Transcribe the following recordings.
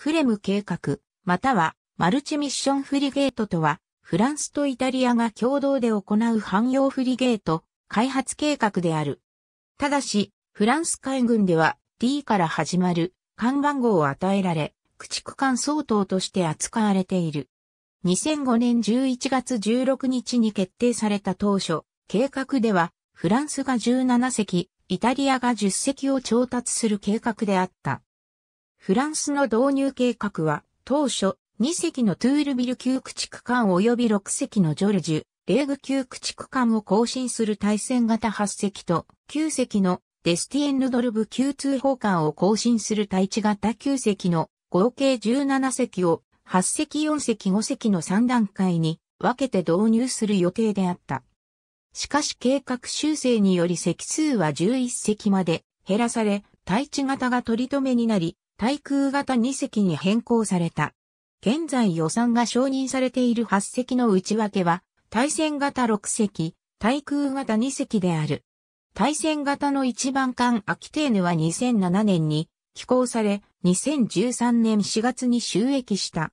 フレム計画、またはマルチミッションフリゲートとは、フランスとイタリアが共同で行う汎用フリゲート開発計画である。ただし、フランス海軍では D から始まる艦番号を与えられ、駆逐艦相当として扱われている。2005年11月16日に決定された当初、計画では、フランスが17隻、イタリアが10隻を調達する計画であった。フランスの導入計画は、当初、2隻のトゥールビル旧駆逐艦及び6隻のジョルジュ、レーグ旧駆逐艦を更新する対戦型8隻と、9隻のデスティエンヌドルブ級通報艦を更新する対地型9隻の合計17隻を8隻4隻5隻の3段階に分けて導入する予定であった。しかし計画修正により隻数は11隻まで減らされ、対地型が取り留めになり、対空型2隻に変更された。現在予算が承認されている8隻の内訳は、対戦型6隻、対空型2隻である。対戦型の一番艦アキテーヌは2007年に寄港され、2013年4月に収益した。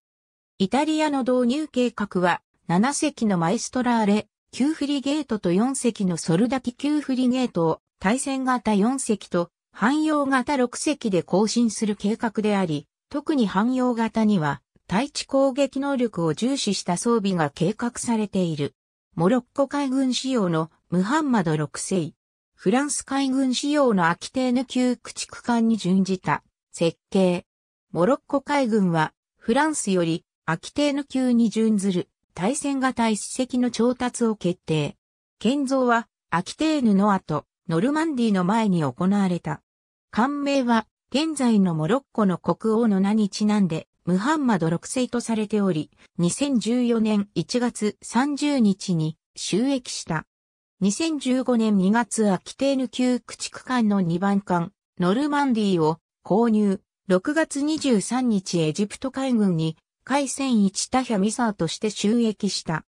イタリアの導入計画は、7隻のマエストラーレ、9フリゲートと4隻のソルダキ9フリゲートを対戦型4隻と汎用型6隻で更新する計画であり、特に汎用型には、対地攻撃能力を重視した装備が計画されている。モロッコ海軍仕様のムハンマド6世。フランス海軍仕様のアキテーヌ級駆逐艦に準じた設計。モロッコ海軍はフランスよりアキテーヌ級に準ずる対戦型一隻の調達を決定。建造はアキテーヌの後、ノルマンディの前に行われた。官名は、現在のモロッコの国王の名にちなんで、ムハンマド6世とされており、2014年1月30日に収益した。2015年2月はテーヌ級駆逐艦の2番艦、ノルマンディーを購入。6月23日エジプト海軍に海戦一タヒャミサーとして収益した。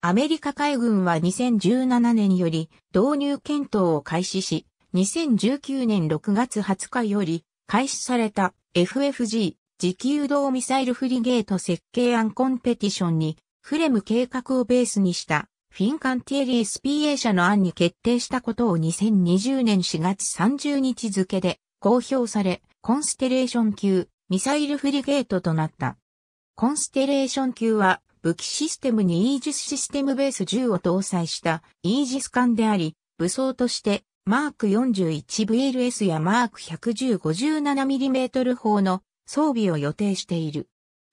アメリカ海軍は2017年より導入検討を開始し、2019年6月20日より開始された FFG 持久動ミサイルフリゲート設計案コンペティションにフレム計画をベースにしたフィンカンティエリース PA 社の案に決定したことを2020年4月30日付で公表され、コンステレーション級ミサイルフリゲートとなった。コンステレーション級は武器システムにイージスシステムベース10を搭載したイージス艦であり、武装としてマーク 41VLS やマーク 11057mm 砲の装備を予定している。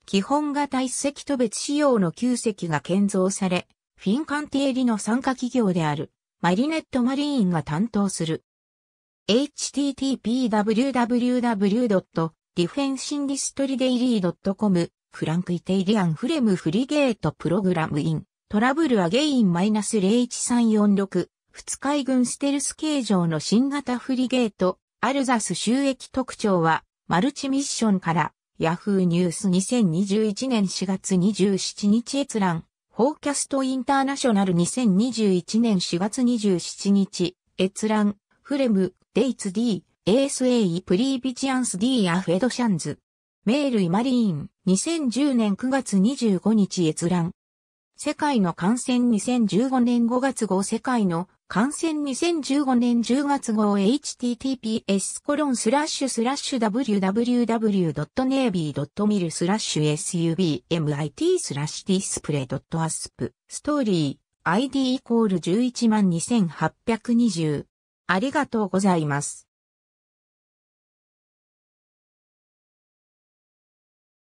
基本型一隻と別仕様の旧隻が建造され、フィンカンティエリの参加企業であるマリネットマリーンが担当する。h t t p w w w d e f e n s i n d i s t r y d a i y c o m フランクイテイリアンフレムフリゲートプログラムイントラブルアゲイン -01346 二海軍ステルス形状の新型フリゲート、アルザス収益特徴は、マルチミッションから、ヤフーニュース2021年4月27日閲覧、フォーキャストインターナショナル2021年4月27日、閲覧、フレム、デイツ D、ASA プリービジアンス D アフェドシャンズ。メールイマリーン、2010年9月25日閲覧。世界の感染2015年5月号世界の感染2015年10月号 https コロンスラッシュスラッシュ www.navy.mil スラッシュ submit スラッシュディスプレイ .asp ストーリー ID イコール112820ありがとうございます。